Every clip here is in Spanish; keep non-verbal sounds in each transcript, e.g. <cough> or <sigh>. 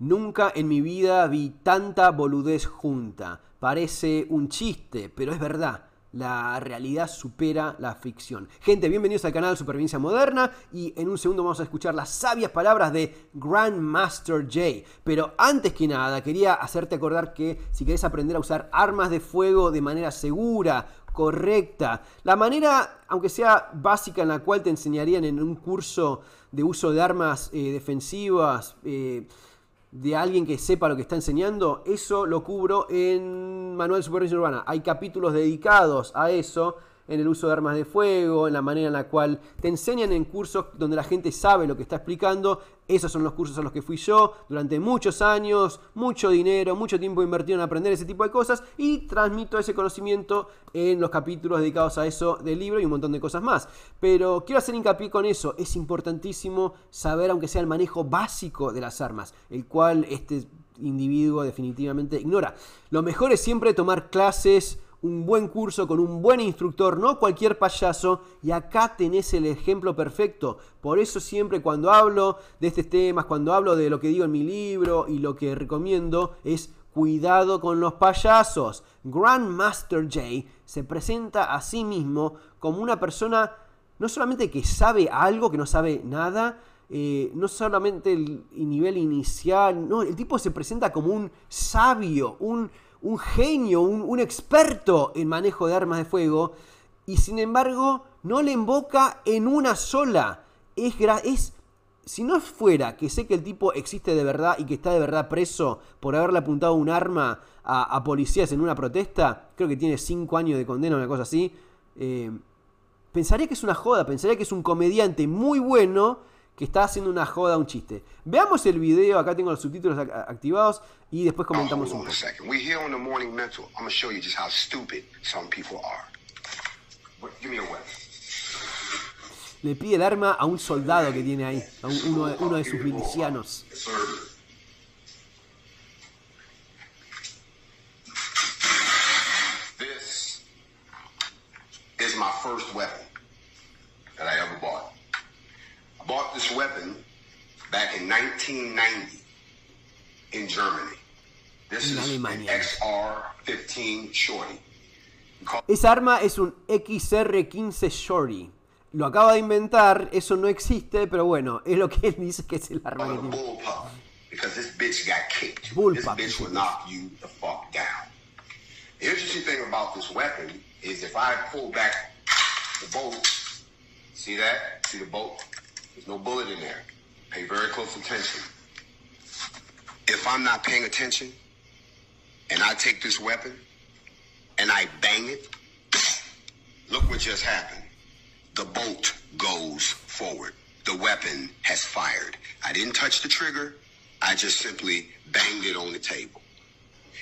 Nunca en mi vida vi tanta boludez junta. Parece un chiste, pero es verdad. La realidad supera la ficción. Gente, bienvenidos al canal Supervivencia Moderna y en un segundo vamos a escuchar las sabias palabras de Grandmaster Jay. Pero antes que nada, quería hacerte acordar que si querés aprender a usar armas de fuego de manera segura, correcta, la manera, aunque sea básica, en la cual te enseñarían en un curso de uso de armas eh, defensivas, eh, de alguien que sepa lo que está enseñando, eso lo cubro en Manual de Supervisión Urbana. Hay capítulos dedicados a eso en el uso de armas de fuego, en la manera en la cual te enseñan en cursos donde la gente sabe lo que está explicando. Esos son los cursos a los que fui yo durante muchos años, mucho dinero, mucho tiempo invertido en aprender ese tipo de cosas y transmito ese conocimiento en los capítulos dedicados a eso del libro y un montón de cosas más. Pero quiero hacer hincapié con eso, es importantísimo saber aunque sea el manejo básico de las armas, el cual este individuo definitivamente ignora. Lo mejor es siempre tomar clases un buen curso con un buen instructor, no cualquier payaso, y acá tenés el ejemplo perfecto. Por eso siempre cuando hablo de estos temas, cuando hablo de lo que digo en mi libro y lo que recomiendo, es cuidado con los payasos. Grandmaster j se presenta a sí mismo como una persona no solamente que sabe algo, que no sabe nada, eh, no solamente el nivel inicial, no, el tipo se presenta como un sabio, un un genio, un, experto en manejo de armas de fuego, y sin embargo no le invoca en una sola. Es, es si no fuera que sé que el tipo existe de verdad y que está de verdad preso por haberle apuntado un arma a, policías en una protesta, creo que tiene cinco años de condena o una cosa así, eh, pensaría que es una joda, pensaría que es un comediante muy bueno que está haciendo una joda, un chiste. Veamos el video, acá tengo los subtítulos activados y después comentamos un poco. Le pide el arma a un soldado que tiene ahí, a uno, uno de sus milicianos. 1990 in Germany. This is an XR15 Shorty. Esa arma es un XR15 Shorty. Lo acaba de inventar, eso no existe, pero bueno, es lo que él <laughs> dice que es el arma que tiene. Because this bitch got kicked. Bullpup. This bitch will knock you the fuck down. The interesting thing about this weapon is if I pull back the bolt, see that? See the bolt? There's no bullet in there. Pay very close attention. If I'm not paying attention and I take this weapon and I bang it, <sniffs> look what just happened. The bolt goes forward. The weapon has fired. I didn't touch the trigger. I just simply banged it on the table.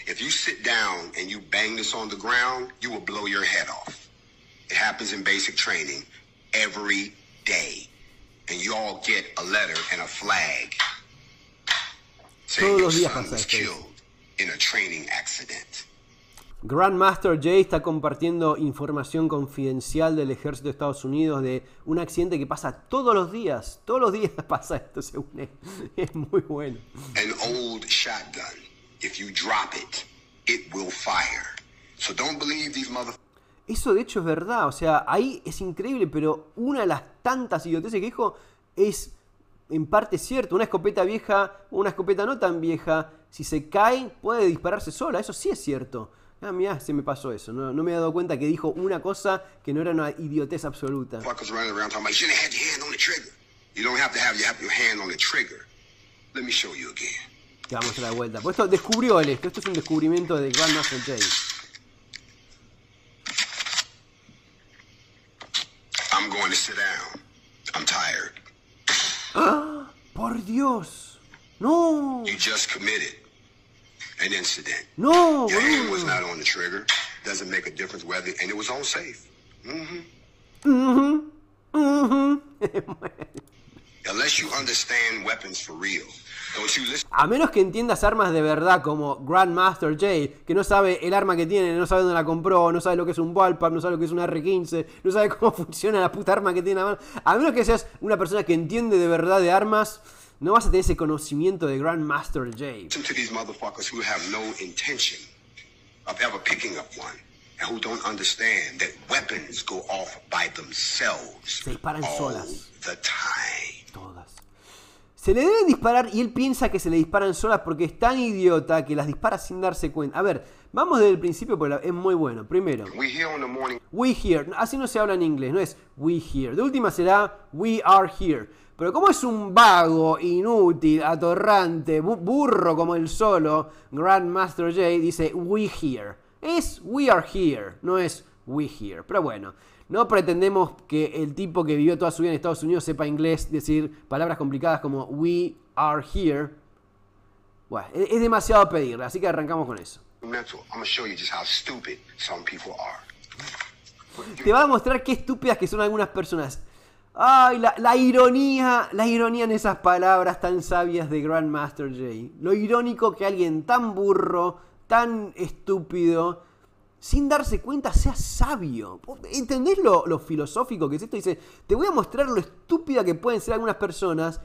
If you sit down and you bang this on the ground, you will blow your head off. It happens in basic training every day. and you all get a letter and a flag saying your son was killed in a training accident. Grandmaster Jay está compartiendo información confidencial del ejército de Estados Unidos de un accidente que pasa todos los días. Todos los días <laughs> pasa esto, según él. Es muy bueno. An old shotgun, if you drop it, it will fire. So don't believe these motherfuckers. Eso de hecho es verdad, o sea, ahí es increíble, pero una de las tantas idioteces que dijo es en parte cierto. Una escopeta vieja, una escopeta no tan vieja, si se cae puede dispararse sola, eso sí es cierto. Ah, mirá, se me pasó eso. No, me he dado cuenta que dijo una cosa que no era una idiotez absoluta. vamos a la vuelta. Por pues esto descubrió él esto. Esto es un descubrimiento de Grandmaster James. sit down. I'm tired. Ah, <gasps> por Dios. No. You just committed an incident. No. Your hand was not on the trigger. Doesn't make a difference whether, and it was on safe. Mm-hmm. Mm-hmm. Mm-hmm. <laughs> A menos que entiendas armas de verdad como Grandmaster J que no sabe el arma que tiene, no sabe dónde la compró, no sabe lo que es un Ballpark, no sabe lo que es un R15, no sabe <laughs> cómo funciona la puta arma que tiene a menos que seas una persona que entiende de verdad de armas, no vas a tener ese conocimiento de Grandmaster J Se disparan solas. Se le debe disparar y él piensa que se le disparan solas porque es tan idiota que las dispara sin darse cuenta. A ver, vamos desde el principio porque es muy bueno. Primero, we here We here. Así no se habla en inglés, no es we here. De última será we are here. Pero como es un vago, inútil, atorrante, burro como el solo, Grandmaster J dice we here. Es we are here, no es we here. Pero bueno. No pretendemos que el tipo que vivió toda su vida en Estados Unidos sepa inglés, decir palabras complicadas como we are here. Bueno, e-, es demasiado pedir, así que arrancamos con eso. Te va a mostrar qué estúpidas que son algunas personas. Ay, la, la, ironía, la ironía en esas palabras tan sabias de Grandmaster Jay. Lo irónico que alguien tan burro, tan estúpido, sin darse cuenta, sea sabio. ¿Entendés lo, filosófico que es esto? Dice, te voy a mostrar lo estúpida que pueden ser algunas personas.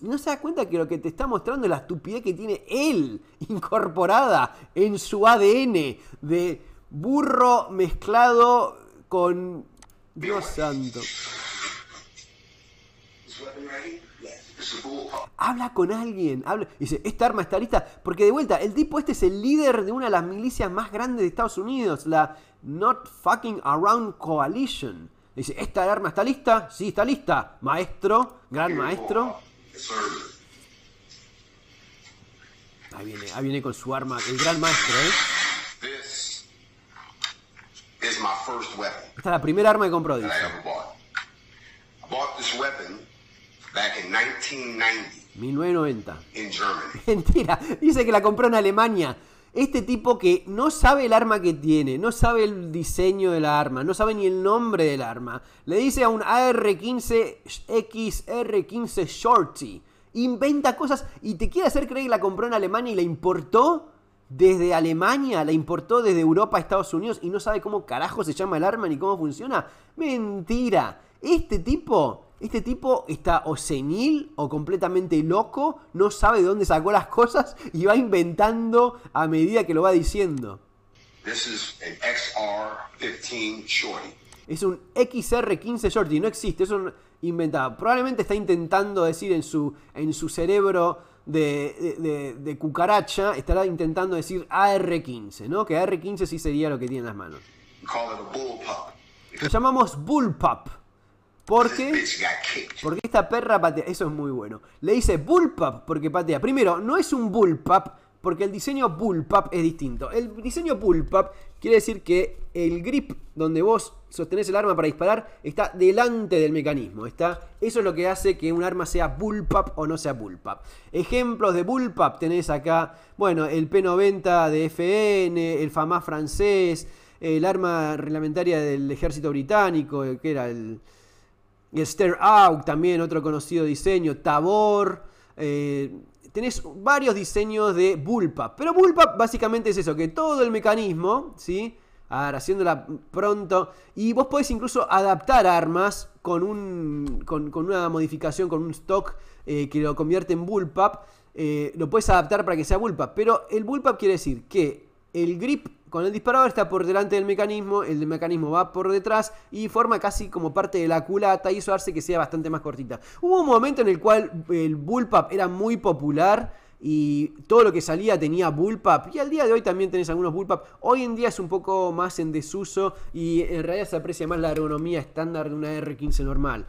Y no se da cuenta que lo que te está mostrando es la estupidez que tiene él <laughs> incorporada en su ADN de burro mezclado con Dios santo. Habla con alguien, habla. Dice, esta arma está lista. Porque de vuelta, el tipo este es el líder de una de las milicias más grandes de Estados Unidos, la Not Fucking Around Coalition. Dice, ¿esta arma está lista? Sí, está lista. Maestro, gran maestro. Ahí viene, ahí viene con su arma, el gran maestro, ¿eh? Esta es la primera arma que compró, dice. 1990. En Germany. <laughs> Mentira, dice que la compró en Alemania. Este tipo que no sabe el arma que tiene, no sabe el diseño de la arma, no sabe ni el nombre del arma, le dice a un AR-15XR-15 Shorty, inventa cosas y te quiere hacer creer que la compró en Alemania y la importó desde Alemania, la importó desde Europa a Estados Unidos y no sabe cómo carajo se llama el arma ni cómo funciona. Mentira. Este tipo este tipo está o senil o completamente loco, no sabe de dónde sacó las cosas y va inventando a medida que lo va diciendo. Es un XR15 shorty, no existe, es un inventado. Probablemente está intentando decir en su, en su cerebro de, de cucaracha, estará intentando decir AR15, ¿no? Que AR15 sí sería lo que tiene en las manos. Lo llamamos bullpup. Porque, porque esta perra patea. Eso es muy bueno. Le dice bullpup porque patea. Primero, no es un bullpup porque el diseño bullpup es distinto. El diseño bullpup quiere decir que el grip donde vos sostenés el arma para disparar está delante del mecanismo. Está, eso es lo que hace que un arma sea bullpup o no sea bullpup. Ejemplos de bullpup tenés acá, bueno, el P90 de FN, el FAMAS francés, el arma reglamentaria del ejército británico, eh, que era el stare Out también, otro conocido diseño, Tabor. Eh, tenés varios diseños de Bullpup. Pero Bullpup básicamente es eso, que todo el mecanismo, ¿sí? Ahora, haciéndola pronto. Y vos podés incluso adaptar armas con, un, con, una modificación, con un stock eh, que lo convierte en Bullpup. Eh, lo puedes adaptar para que sea Bullpup. Pero el Bullpup quiere decir que el grip con el disparador está por delante del mecanismo, el mecanismo va por detrás y forma casi como parte de la culata y eso hace que sea bastante más cortita. Hubo un momento en el cual el bullpup era muy popular y todo lo que salía tenía bullpup. Y al día de hoy también tenés algunos bullpup. Hoy en día es un poco más en desuso y en realidad se aprecia más la ergonomía estándar de una R15 normal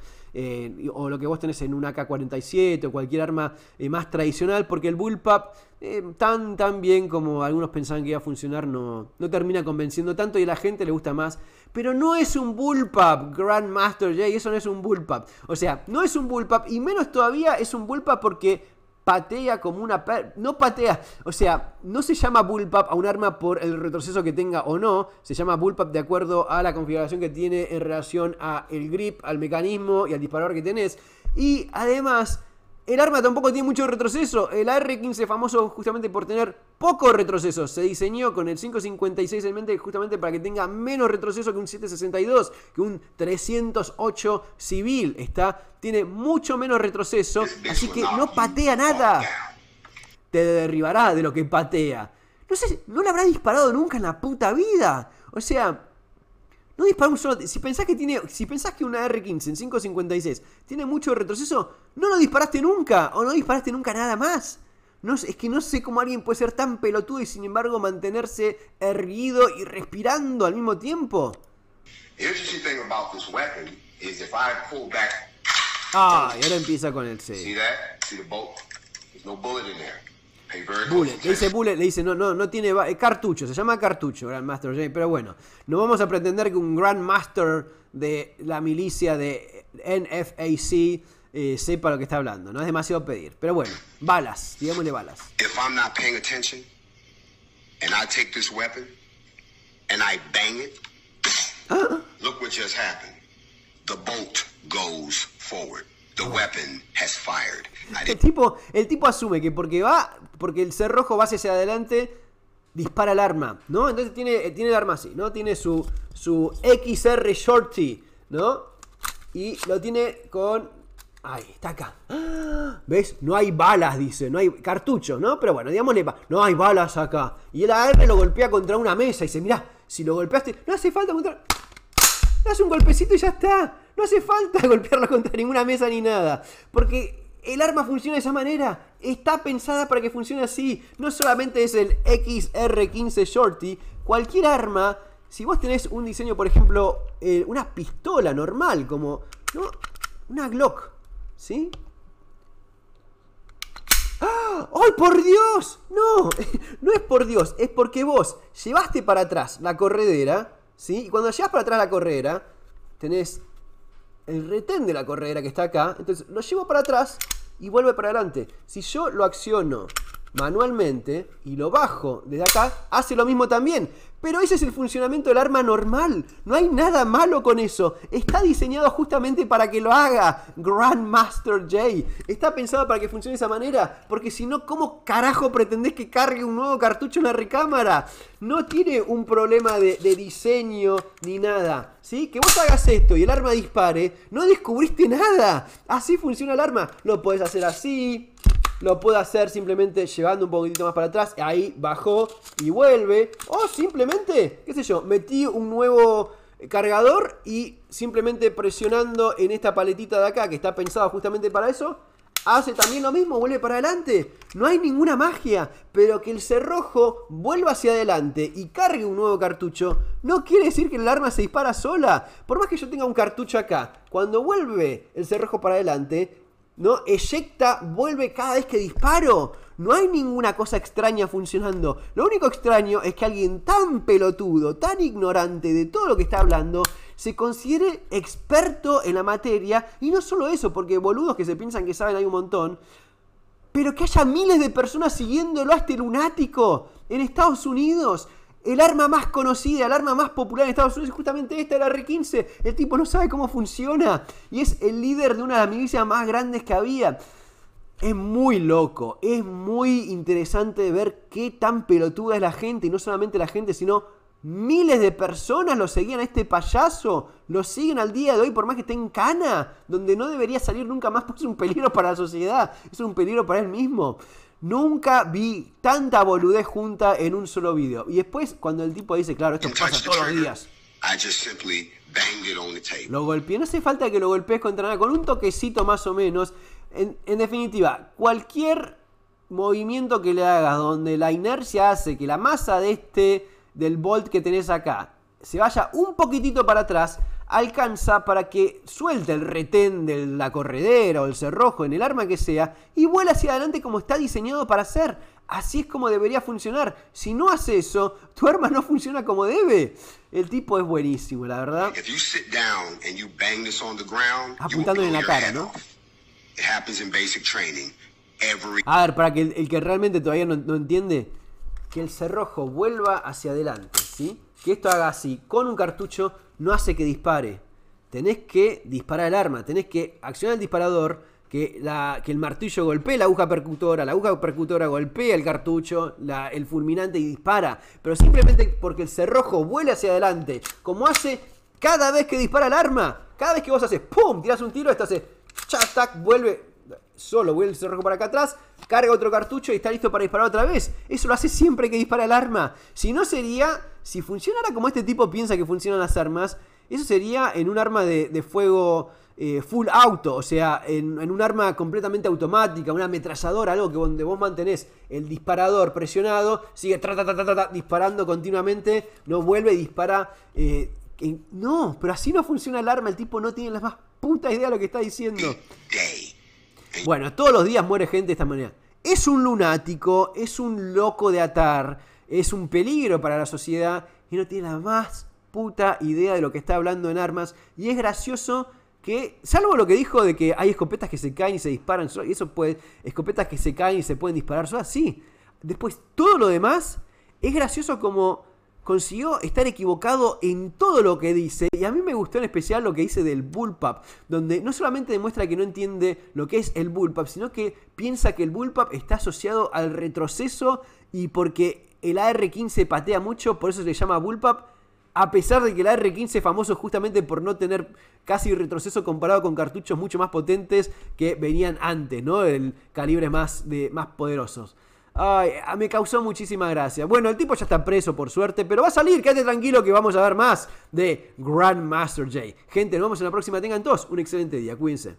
o lo que vos tenés en un AK-47 o cualquier arma eh, más tradicional, porque el bullpup, eh, tan tan bien como algunos pensaban que iba a funcionar, no, no termina convenciendo tanto y a la gente le gusta más. Pero no es un bullpup, Grandmaster Jay. eso no es un bullpup. O sea, no es un bullpup y menos todavía es un bullpup porque patea como una... No patea, o sea, no se llama bullpup a un arma por el retroceso que tenga o no, se llama bullpup de acuerdo a la configuración que tiene en relación a el grip, al mecanismo y al disparador que tenés. Y además el arma tampoco tiene mucho retroceso. El AR-15 famoso justamente por tener poco retroceso. Se diseñó con el 556 en mente justamente para que tenga menos retroceso que un 762, que un 308 civil. Está, tiene mucho menos retroceso, así que no patea nada. Te derribará de lo que patea. No sé, no le habrá disparado nunca en la puta vida. O sea, no dispara un solo. Si pensás que tiene. Si pensás que una R15 en 5.56 tiene mucho retroceso, no lo disparaste nunca. O no disparaste nunca nada más. No, es que no sé cómo alguien puede ser tan pelotudo y sin embargo mantenerse erguido y respirando al mismo tiempo. Ah, y ahora empieza con el C. Bullet, le dice bullet, le dice, no, no, no tiene eh, cartucho, se llama cartucho Grandmaster Jay, pero bueno, no vamos a pretender que un Grandmaster de la milicia de NFAC eh, sepa lo que está hablando, no es demasiado pedir, pero bueno, balas, digámosle balas. and I take this weapon and I bang it, ah. look what just The goes forward weapon has El tipo, el tipo asume que porque va, porque el cerrojo va hacia adelante, dispara el arma, ¿no? Entonces tiene, eh, tiene el arma así, ¿no? Tiene su, su XR Shorty, ¿no? Y lo tiene con. Ahí, está acá. ¿Ves? No hay balas, dice. No hay cartucho, ¿no? Pero bueno, digámosle, no hay balas acá. Y el AR lo golpea contra una mesa y dice, mirá, si lo golpeaste, no hace falta contra... Le un golpecito y ya está. No hace falta <laughs> golpearlo contra ninguna mesa ni nada, porque el arma funciona de esa manera. Está pensada para que funcione así. No solamente es el XR15 Shorty, cualquier arma, si vos tenés un diseño, por ejemplo, eh, una pistola normal, como ¿no? una Glock, ¿sí? ¡Ah! ¡Ay, por Dios! No, <laughs> no es por Dios, es porque vos llevaste para atrás la corredera, ¿sí? Y cuando llevas para atrás la corredera, tenés el retén de la corredera que está acá, entonces lo llevo para atrás y vuelve para adelante. Si yo lo acciono manualmente y lo bajo desde acá, hace lo mismo también. Pero ese es el funcionamiento del arma normal. No hay nada malo con eso. Está diseñado justamente para que lo haga Grandmaster J. Está pensado para que funcione de esa manera. Porque si no, ¿cómo carajo pretendés que cargue un nuevo cartucho en la recámara? No tiene un problema de, diseño ni nada. ¿Sí? Que vos hagas esto y el arma dispare, no descubriste nada. Así funciona el arma. Lo podés hacer así, lo puedo hacer simplemente llevando un poquitito más para atrás. Ahí bajó y vuelve. O simplemente, qué sé yo, metí un nuevo eh, cargador y simplemente presionando en esta paletita de acá que está pensada justamente para eso, hace también lo mismo, vuelve para adelante. No hay ninguna magia, pero que el cerrojo vuelva hacia adelante y cargue un nuevo cartucho, no quiere decir que el arma se dispara sola. Por más que yo tenga un cartucho acá, cuando vuelve el cerrojo para adelante, ¿no? Eyecta, vuelve cada vez que disparo. No hay ninguna cosa extraña funcionando. Lo único extraño es que alguien tan pelotudo, tan ignorante de todo lo que está hablando, se considere experto en la materia. Y no solo eso, porque boludos que se piensan que saben hay un montón. Pero que haya miles de personas siguiéndolo a este lunático en Estados Unidos el arma más conocida, el arma más popular en Estados Unidos es justamente esta, la R-15. El tipo no sabe cómo funciona y es el líder de una de las milicias más grandes que había. Es muy loco, es muy interesante ver qué tan pelotuda es la gente y no solamente la gente, sino miles de personas lo seguían a este payaso, lo siguen al día de hoy por más que esté en cana, donde no debería salir nunca más, porque es un peligro para la sociedad, es un peligro para él mismo. Nunca vi tanta boludez junta en un solo vídeo Y después, cuando el tipo dice, claro, esto pasa todos los días. Lo golpeé. No hace falta que lo golpees contra nada. Con un toquecito más o menos. En, en definitiva, cualquier movimiento que le hagas donde la inercia hace que la masa de este, del bolt que tenés acá, se vaya un poquitito para atrás, alcanza para que suelte el retén de la corredera o el cerrojo en el arma que sea y vuela hacia adelante como está diseñado para hacer. Así es como debería funcionar. Si no hace eso, tu arma no funciona como debe. El tipo es buenísimo, la verdad. Apuntándole en la cara, ¿no? A ver, para que el, que realmente todavía no entiende, que el cerrojo vuelva hacia adelante, ¿sí? que esto haga así con un cartucho no hace que dispare. Tenés que disparar el arma, tenés que accionar el disparador, que, la, que el martillo golpee la aguja percutora, la aguja percutora golpea el cartucho, el fulminante y dispara. Pero simplemente porque el cerrojo vuela hacia adelante, como hace cada vez que dispara el arma, cada vez que vos haces ¡pum! tirás un tiro, esto hace ¡chac, vuelve Solo Will se para acá atrás, carga otro cartucho y está listo para disparar otra vez. Eso lo hace siempre que dispara el arma. Si no sería, si funcionara como este tipo piensa que funcionan las armas, eso sería en un arma de, fuego eh, full auto, o sea, en, un arma completamente automática, una ametralladora, algo que donde vos mantenés el disparador presionado, sigue tra, disparando continuamente, no vuelve y dispara. Eh, no, pero así no funciona el arma, el tipo no tiene la más puta idea de lo que está diciendo. Bueno, todos los días muere gente de esta manera. Es un lunático, es un loco de atar, es un peligro para la sociedad y no tiene la más puta idea de lo que está hablando en armas. Y es gracioso que, salvo lo que dijo de que hay escopetas que se caen y se disparan y eso puede, escopetas que se caen y se pueden disparar solas, sí. Después, todo lo demás es gracioso como consiguió estar equivocado en todo lo que dice. Y a mí me gustó en especial lo que dice del bullpup, donde no solamente demuestra que no entiende lo que es el bullpup, sino que piensa que el bullpup está asociado al retroceso y porque el AR-15 patea mucho, por eso se le llama bullpup. A pesar de que el AR-15 es famoso justamente por no tener casi retroceso comparado con cartuchos mucho más potentes que venían antes, ¿no? El calibre más, de, más poderosos. Ay, ah, me causó muchísima gracia. Bueno, el tipo ya está preso, por suerte, pero va a salir. Quédate tranquilo que vamos a ver más de Grandmaster J. Gente, nos vemos en la próxima. Tengan todos un excelente día. Cuídense.